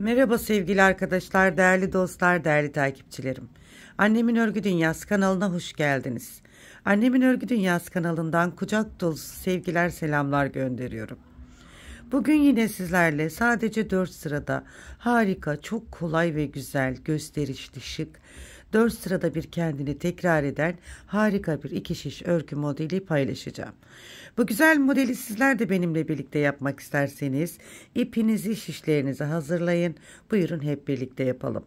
Merhaba sevgili arkadaşlar, değerli dostlar, değerli takipçilerim. Annemin Örgü Dünyası kanalına hoş geldiniz. Annemin Örgü Dünyası kanalından kucak dolusu sevgiler, selamlar gönderiyorum. Bugün yine sizlerle sadece 4 sırada harika, çok kolay ve güzel, gösterişli, şık, 4 sırada bir kendini tekrar eden harika bir iki şiş örgü modeli paylaşacağım. Bu güzel modeli sizler de benimle birlikte yapmak isterseniz ipinizi şişlerinize hazırlayın. Buyurun hep birlikte yapalım.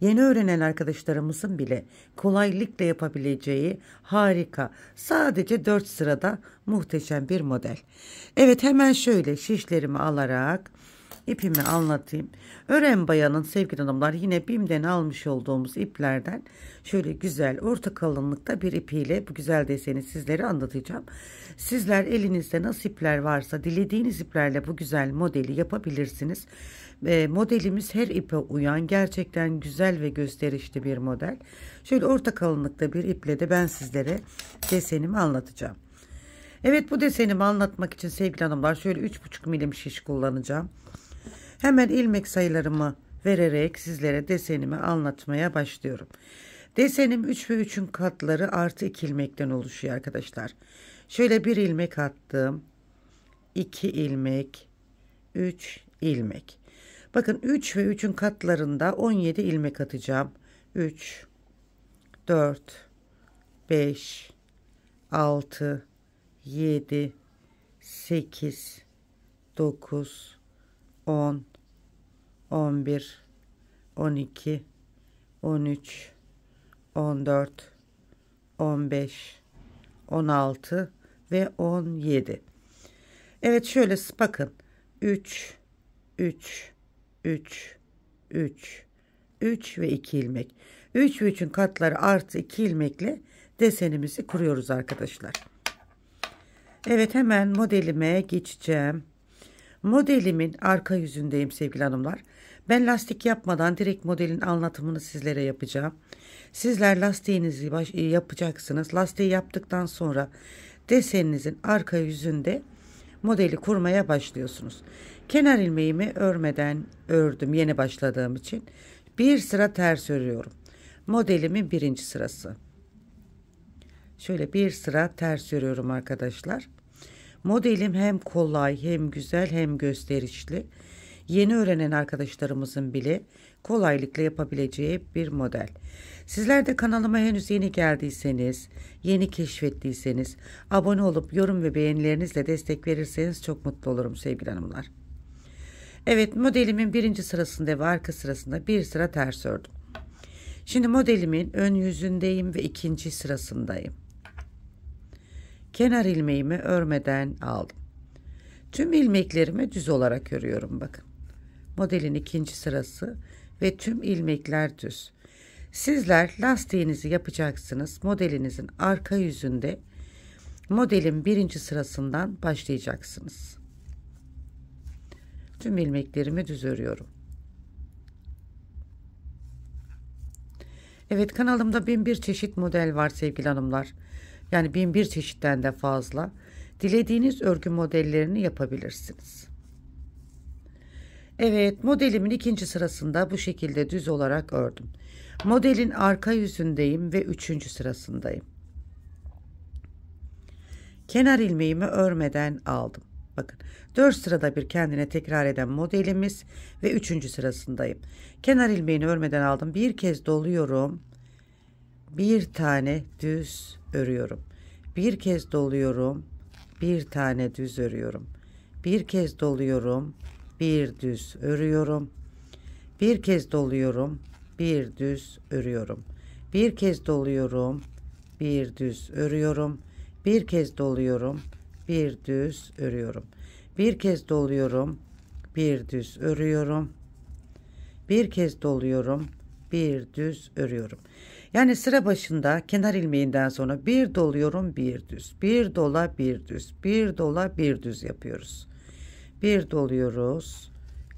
Yeni öğrenen arkadaşlarımızın bile kolaylıkla yapabileceği harika, sadece 4 sırada muhteşem bir model. Evet hemen şöyle şişlerimi alarak ipimi anlatayım. Ören bayanın sevgili hanımlar yine BİM'den almış olduğumuz iplerden şöyle güzel orta kalınlıkta bir ipiyle bu güzel deseni sizlere anlatacağım. Sizler elinizde nasıl ipler varsa dilediğiniz iplerle bu güzel modeli yapabilirsiniz. E, modelimiz her ipe uyan gerçekten güzel ve gösterişli bir model. Şöyle orta kalınlıkta bir iple de ben sizlere desenimi anlatacağım. Evet bu desenimi anlatmak için sevgili hanımlar şöyle 3,5 milim şiş kullanacağım. Hemen ilmek sayılarımı vererek sizlere desenimi anlatmaya başlıyorum. Desenim 3 ve 3'ün katları artı 2 ilmekten oluşuyor arkadaşlar. Şöyle bir ilmek attım. 2 ilmek, 3 ilmek. Bakın 3 ve 3'ün katlarında 17 ilmek atacağım. 3 4 5 6 7 8 9 10 11 12 13 14 15 16 ve 17 Evet şöyle bakın 3 3 3 3 3 ve 2 ilmek 3 ve 3'ün katları artı 2 ilmekle desenimizi kuruyoruz arkadaşlar Evet hemen modelime geçeceğim modelimin arka yüzündeyim sevgili hanımlar ben lastik yapmadan direkt modelin anlatımını sizlere yapacağım. Sizler lastiğinizi baş, e, yapacaksınız. Lastiği yaptıktan sonra deseninizin arka yüzünde modeli kurmaya başlıyorsunuz. Kenar ilmeğimi örmeden ördüm yeni başladığım için. Bir sıra ters örüyorum. Modelimin birinci sırası. Şöyle bir sıra ters örüyorum arkadaşlar. Modelim hem kolay hem güzel hem gösterişli yeni öğrenen arkadaşlarımızın bile kolaylıkla yapabileceği bir model. Sizler de kanalıma henüz yeni geldiyseniz, yeni keşfettiyseniz abone olup yorum ve beğenilerinizle destek verirseniz çok mutlu olurum sevgili hanımlar. Evet modelimin birinci sırasında ve arka sırasında bir sıra ters ördüm. Şimdi modelimin ön yüzündeyim ve ikinci sırasındayım. Kenar ilmeğimi örmeden aldım. Tüm ilmeklerimi düz olarak örüyorum bakın modelin ikinci sırası ve tüm ilmekler düz. Sizler lastiğinizi yapacaksınız. Modelinizin arka yüzünde modelin birinci sırasından başlayacaksınız. Tüm ilmeklerimi düz örüyorum. Evet kanalımda bin bir çeşit model var sevgili hanımlar. Yani bin bir çeşitten de fazla. Dilediğiniz örgü modellerini yapabilirsiniz. Evet modelimin ikinci sırasında bu şekilde düz olarak ördüm. Modelin arka yüzündeyim ve üçüncü sırasındayım. Kenar ilmeğimi örmeden aldım. Bakın 4 sırada bir kendine tekrar eden modelimiz ve 3. sırasındayım. Kenar ilmeğini örmeden aldım. Bir kez doluyorum. Bir tane düz örüyorum. Bir kez doluyorum. Bir tane düz örüyorum. Bir kez doluyorum bir düz örüyorum bir kez doluyorum bir düz örüyorum bir kez doluyorum bir düz örüyorum bir kez doluyorum bir düz örüyorum bir kez doluyorum bir düz örüyorum bir kez doluyorum bir düz örüyorum yani sıra başında kenar ilmeğinden sonra bir doluyorum bir düz bir dola bir düz bir dola bir düz yapıyoruz bir doluyoruz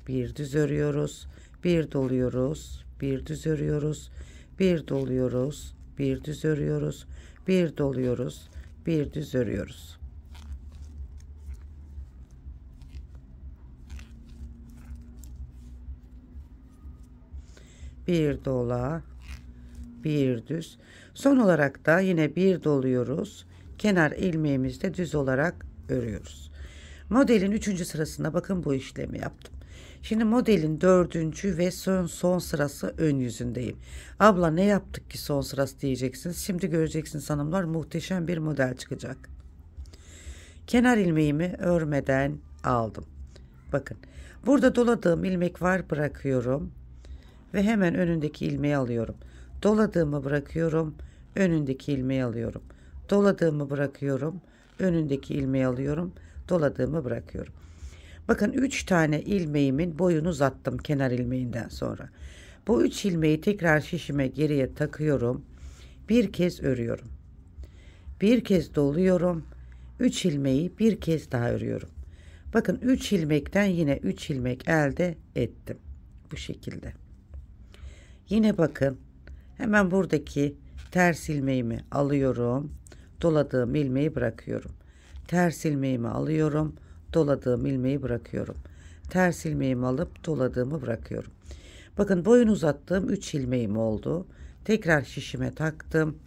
bir düz örüyoruz bir doluyoruz bir düz örüyoruz bir doluyoruz bir düz örüyoruz bir doluyoruz bir düz örüyoruz bir dola bir düz son olarak da yine bir doluyoruz kenar ilmeğimizde düz olarak örüyoruz Modelin üçüncü sırasında bakın bu işlemi yaptım. Şimdi modelin dördüncü ve son, son sırası ön yüzündeyim. Abla ne yaptık ki son sırası diyeceksiniz. Şimdi göreceksiniz hanımlar muhteşem bir model çıkacak. Kenar ilmeğimi örmeden aldım. Bakın burada doladığım ilmek var bırakıyorum. Ve hemen önündeki ilmeği alıyorum. Doladığımı bırakıyorum. Önündeki ilmeği alıyorum. Doladığımı bırakıyorum. Önündeki ilmeği alıyorum doladığımı bırakıyorum. Bakın 3 tane ilmeğimin boyunu uzattım kenar ilmeğinden sonra. Bu 3 ilmeği tekrar şişime geriye takıyorum. Bir kez örüyorum. Bir kez doluyorum. 3 ilmeği bir kez daha örüyorum. Bakın 3 ilmekten yine 3 ilmek elde ettim. Bu şekilde. Yine bakın hemen buradaki ters ilmeğimi alıyorum. Doladığım ilmeği bırakıyorum. Ters ilmeğimi alıyorum. Doladığım ilmeği bırakıyorum. Ters ilmeğimi alıp doladığımı bırakıyorum. Bakın boyun uzattığım 3 ilmeğim oldu. Tekrar şişime taktım.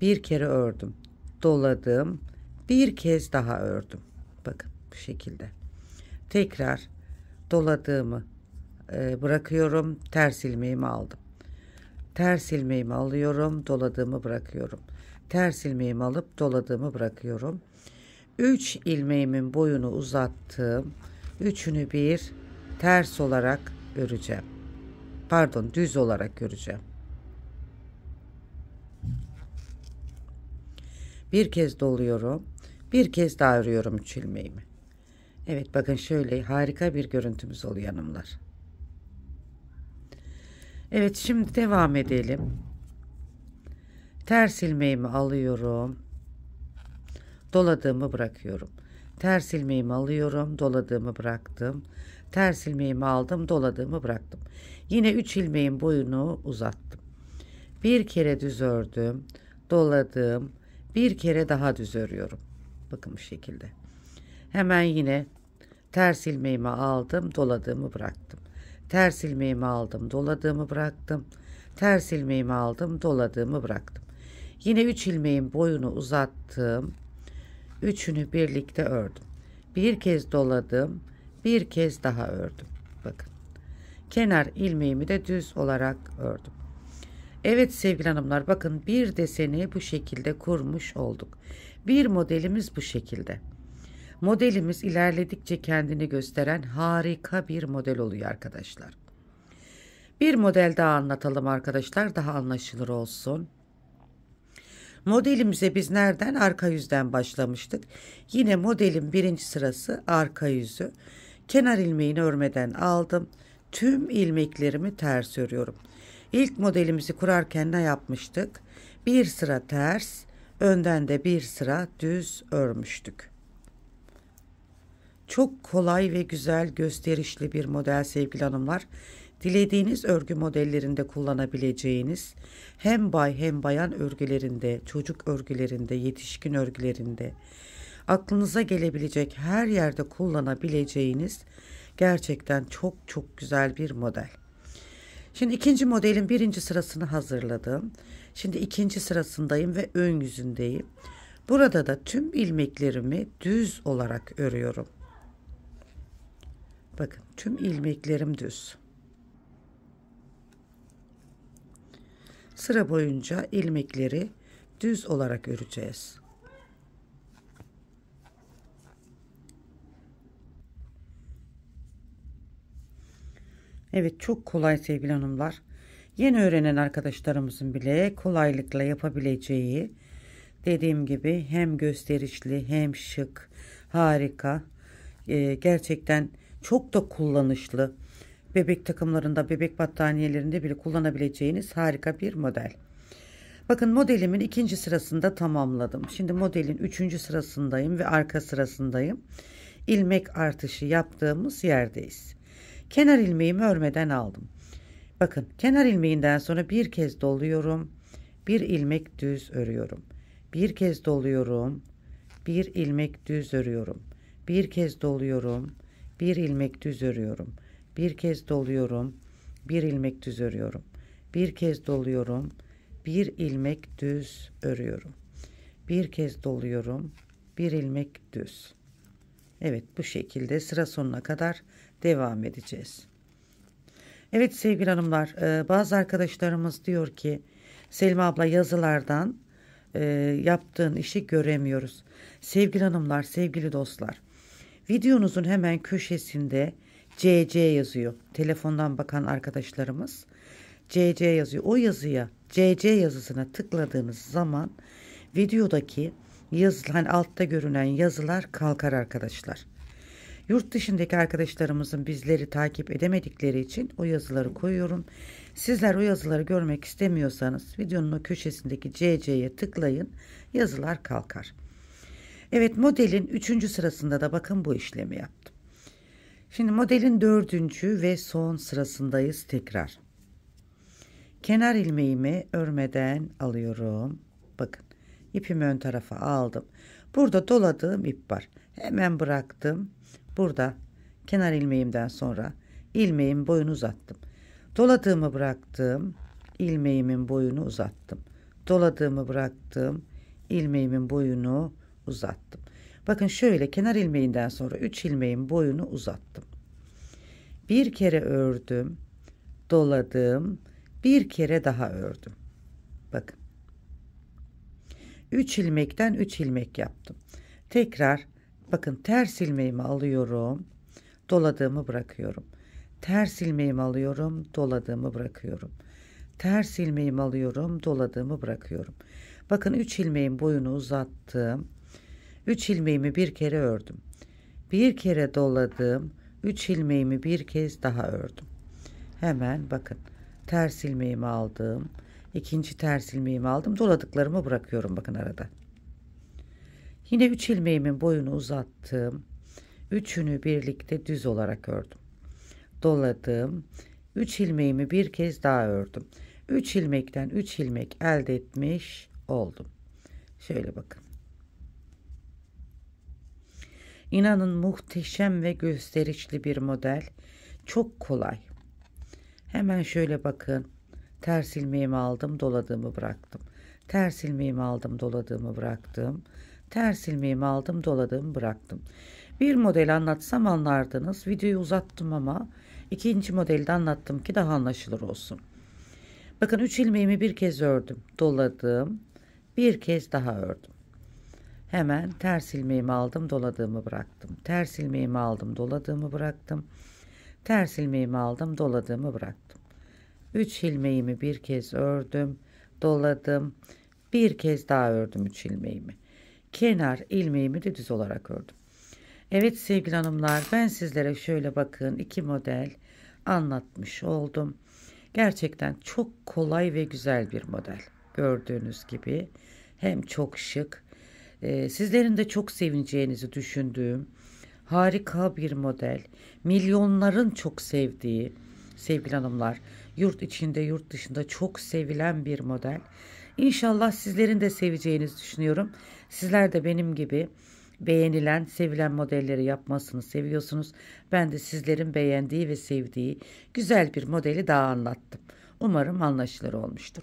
Bir kere ördüm. Doladım. Bir kez daha ördüm. Bakın bu şekilde. Tekrar doladığımı e, bırakıyorum. Ters ilmeğimi aldım. Ters ilmeğimi alıyorum. Doladığımı bırakıyorum ters ilmeğimi alıp doladığımı bırakıyorum. 3 ilmeğimin boyunu uzattığım üçünü bir ters olarak öreceğim. Pardon düz olarak öreceğim. Bir kez doluyorum. Bir kez daha örüyorum üç ilmeğimi. Evet bakın şöyle harika bir görüntümüz oluyor hanımlar. Evet şimdi devam edelim. Ters ilmeğimi alıyorum. Doladığımı bırakıyorum. Ters ilmeğimi alıyorum. Doladığımı bıraktım. Ters ilmeğimi aldım. Doladığımı bıraktım. Yine 3 ilmeğin boyunu uzattım. Bir kere düz ördüm. Doladım. Bir kere daha düz örüyorum. Bakın bu şekilde. Hemen yine ters ilmeğimi aldım. Doladığımı bıraktım. Ters ilmeğimi aldım. Doladığımı bıraktım. Ters ilmeğimi aldım. Doladığımı bıraktım. Yine 3 ilmeğin boyunu uzattım. Üçünü birlikte ördüm. Bir kez doladım. Bir kez daha ördüm. Bakın. Kenar ilmeğimi de düz olarak ördüm. Evet sevgili hanımlar bakın bir deseni bu şekilde kurmuş olduk. Bir modelimiz bu şekilde. Modelimiz ilerledikçe kendini gösteren harika bir model oluyor arkadaşlar. Bir model daha anlatalım arkadaşlar daha anlaşılır olsun. Modelimize biz nereden? Arka yüzden başlamıştık. Yine modelin birinci sırası arka yüzü. Kenar ilmeğini örmeden aldım. Tüm ilmeklerimi ters örüyorum. İlk modelimizi kurarken ne yapmıştık? Bir sıra ters, önden de bir sıra düz örmüştük. Çok kolay ve güzel gösterişli bir model sevgili hanımlar dilediğiniz örgü modellerinde kullanabileceğiniz hem bay hem bayan örgülerinde, çocuk örgülerinde, yetişkin örgülerinde aklınıza gelebilecek her yerde kullanabileceğiniz gerçekten çok çok güzel bir model. Şimdi ikinci modelin birinci sırasını hazırladım. Şimdi ikinci sırasındayım ve ön yüzündeyim. Burada da tüm ilmeklerimi düz olarak örüyorum. Bakın tüm ilmeklerim düz. Sıra boyunca ilmekleri düz olarak öreceğiz. Evet çok kolay sevgili hanımlar. Yeni öğrenen arkadaşlarımızın bile kolaylıkla yapabileceği dediğim gibi hem gösterişli hem şık harika e, gerçekten çok da kullanışlı bebek takımlarında, bebek battaniyelerinde bile kullanabileceğiniz harika bir model. Bakın modelimin ikinci sırasında tamamladım. Şimdi modelin üçüncü sırasındayım ve arka sırasındayım. İlmek artışı yaptığımız yerdeyiz. Kenar ilmeğimi örmeden aldım. Bakın kenar ilmeğinden sonra bir kez doluyorum. Bir ilmek düz örüyorum. Bir kez doluyorum. Bir ilmek düz örüyorum. Bir kez doluyorum. Bir ilmek düz örüyorum. Bir bir kez doluyorum bir ilmek düz örüyorum bir kez doluyorum bir ilmek düz örüyorum bir kez doluyorum bir ilmek düz Evet bu şekilde sıra sonuna kadar devam edeceğiz Evet sevgili hanımlar e, bazı arkadaşlarımız diyor ki Selma abla yazılardan e, yaptığın işi göremiyoruz. Sevgili hanımlar, sevgili dostlar, videonuzun hemen köşesinde CC yazıyor. Telefondan bakan arkadaşlarımız CC yazıyor. O yazıya CC yazısına tıkladığınız zaman videodaki yazılan hani altta görünen yazılar kalkar arkadaşlar. Yurt dışındaki arkadaşlarımızın bizleri takip edemedikleri için o yazıları koyuyorum. Sizler o yazıları görmek istemiyorsanız videonun o köşesindeki CC'ye tıklayın. Yazılar kalkar. Evet modelin 3. sırasında da bakın bu işlemi yaptım. Şimdi modelin dördüncü ve son sırasındayız tekrar. Kenar ilmeğimi örmeden alıyorum. Bakın ipimi ön tarafa aldım. Burada doladığım ip var. Hemen bıraktım. Burada kenar ilmeğimden sonra ilmeğin boyunu uzattım. Doladığımı bıraktım. ilmeğimin boyunu uzattım. Doladığımı bıraktım. ilmeğimin boyunu uzattım. Bakın şöyle kenar ilmeğinden sonra 3 ilmeğin boyunu uzattım. Bir kere ördüm, doladım, bir kere daha ördüm. Bakın. 3 ilmekten 3 ilmek yaptım. Tekrar bakın ters ilmeğimi alıyorum, doladığımı bırakıyorum. Ters ilmeğimi alıyorum, doladığımı bırakıyorum. Ters ilmeğimi alıyorum, doladığımı bırakıyorum. Bakın 3 ilmeğin boyunu uzattım Üç ilmeğimi bir kere ördüm. Bir kere doladığım üç ilmeğimi bir kez daha ördüm. Hemen bakın ters ilmeğimi aldım. İkinci ters ilmeğimi aldım. Doladıklarımı bırakıyorum bakın arada. Yine üç ilmeğimin boyunu uzattım. Üçünü birlikte düz olarak ördüm. Doladım. Üç ilmeğimi bir kez daha ördüm. Üç ilmekten üç ilmek elde etmiş oldum. Şöyle bakın. İnanın muhteşem ve gösterişli bir model. Çok kolay. Hemen şöyle bakın. Ters ilmeğimi aldım, doladığımı bıraktım. Ters ilmeğimi aldım, doladığımı bıraktım. Ters ilmeğimi aldım, doladığımı bıraktım. Bir model anlatsam anlardınız. Videoyu uzattım ama ikinci modelde anlattım ki daha anlaşılır olsun. Bakın 3 ilmeğimi bir kez ördüm, doladım. Bir kez daha ördüm. Hemen ters ilmeğimi aldım doladığımı bıraktım. Ters ilmeğimi aldım doladığımı bıraktım. Ters ilmeğimi aldım doladığımı bıraktım. 3 ilmeğimi bir kez ördüm doladım. Bir kez daha ördüm 3 ilmeğimi. Kenar ilmeğimi de düz olarak ördüm. Evet sevgili hanımlar ben sizlere şöyle bakın iki model anlatmış oldum. Gerçekten çok kolay ve güzel bir model. Gördüğünüz gibi hem çok şık ee, sizlerin de çok sevineceğinizi düşündüğüm harika bir model. Milyonların çok sevdiği sevgili hanımlar yurt içinde yurt dışında çok sevilen bir model. İnşallah sizlerin de seveceğinizi düşünüyorum. Sizler de benim gibi beğenilen, sevilen modelleri yapmasını seviyorsunuz. Ben de sizlerin beğendiği ve sevdiği güzel bir modeli daha anlattım. Umarım anlaşılır olmuştur.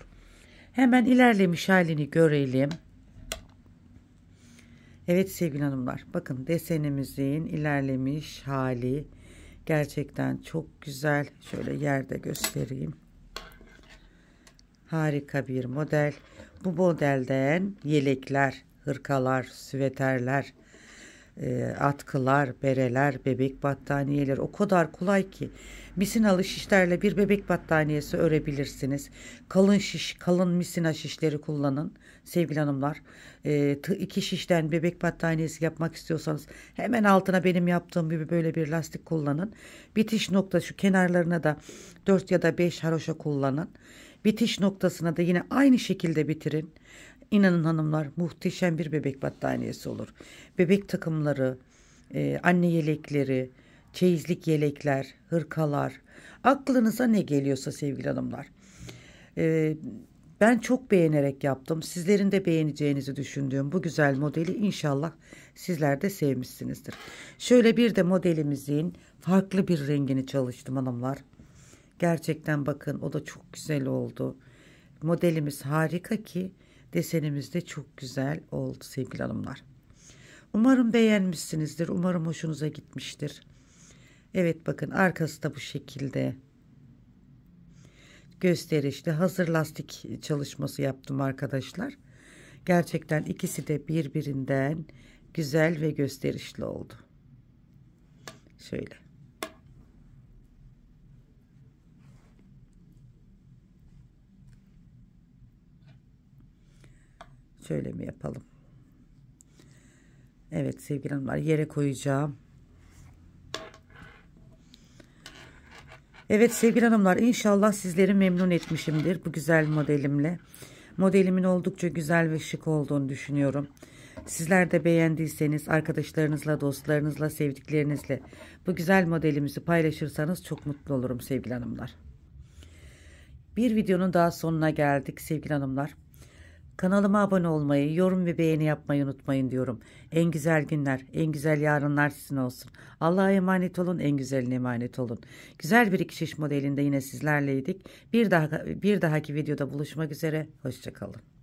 Hemen ilerlemiş halini görelim. Evet sevgili hanımlar bakın desenimizin ilerlemiş hali gerçekten çok güzel. Şöyle yerde göstereyim. Harika bir model. Bu modelden yelekler, hırkalar, süveterler, e, atkılar, bereler, bebek battaniyeler o kadar kolay ki. Misinalı şişlerle bir bebek battaniyesi örebilirsiniz. Kalın şiş, kalın misina şişleri kullanın sevgili hanımlar. E, iki şişten bebek battaniyesi yapmak istiyorsanız hemen altına benim yaptığım gibi böyle bir lastik kullanın. Bitiş nokta şu kenarlarına da 4 ya da 5 haroşa kullanın. Bitiş noktasına da yine aynı şekilde bitirin. İnanın hanımlar muhteşem bir bebek battaniyesi olur. Bebek takımları, e, anne yelekleri, çeyizlik yelekler, hırkalar. Aklınıza ne geliyorsa sevgili hanımlar. E, ben çok beğenerek yaptım. Sizlerin de beğeneceğinizi düşündüğüm bu güzel modeli inşallah sizler de sevmişsinizdir. Şöyle bir de modelimizin farklı bir rengini çalıştım hanımlar. Gerçekten bakın o da çok güzel oldu. Modelimiz harika ki Desenimiz de çok güzel oldu sevgili hanımlar. Umarım beğenmişsinizdir. Umarım hoşunuza gitmiştir. Evet bakın arkası da bu şekilde. Gösterişli hazır lastik çalışması yaptım arkadaşlar. Gerçekten ikisi de birbirinden güzel ve gösterişli oldu. Şöyle. Şöyle mi yapalım? Evet sevgili hanımlar yere koyacağım. Evet sevgili hanımlar inşallah sizleri memnun etmişimdir bu güzel modelimle. Modelimin oldukça güzel ve şık olduğunu düşünüyorum. Sizler de beğendiyseniz arkadaşlarınızla, dostlarınızla, sevdiklerinizle bu güzel modelimizi paylaşırsanız çok mutlu olurum sevgili hanımlar. Bir videonun daha sonuna geldik sevgili hanımlar. Kanalıma abone olmayı, yorum ve beğeni yapmayı unutmayın diyorum. En güzel günler, en güzel yarınlar sizin olsun. Allah'a emanet olun, en güzeline emanet olun. Güzel bir iki şiş modelinde yine sizlerleydik. Bir daha bir dahaki videoda buluşmak üzere. Hoşçakalın.